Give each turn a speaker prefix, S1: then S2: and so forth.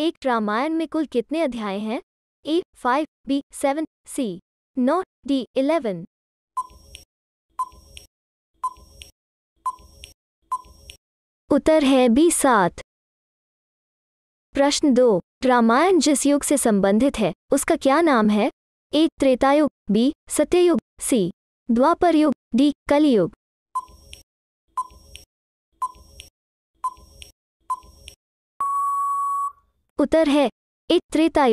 S1: एक रामायण में कुल कितने अध्याय हैं A five B seven C नौ डी इलेवन उत्तर है बी सात प्रश्न दो रामायण जिस युग से संबंधित है उसका क्या नाम है ए त्रेतायुग बी सत्ययुग सी द्वापर युग डी कलयुग
S2: उत्तर है एक त्रेता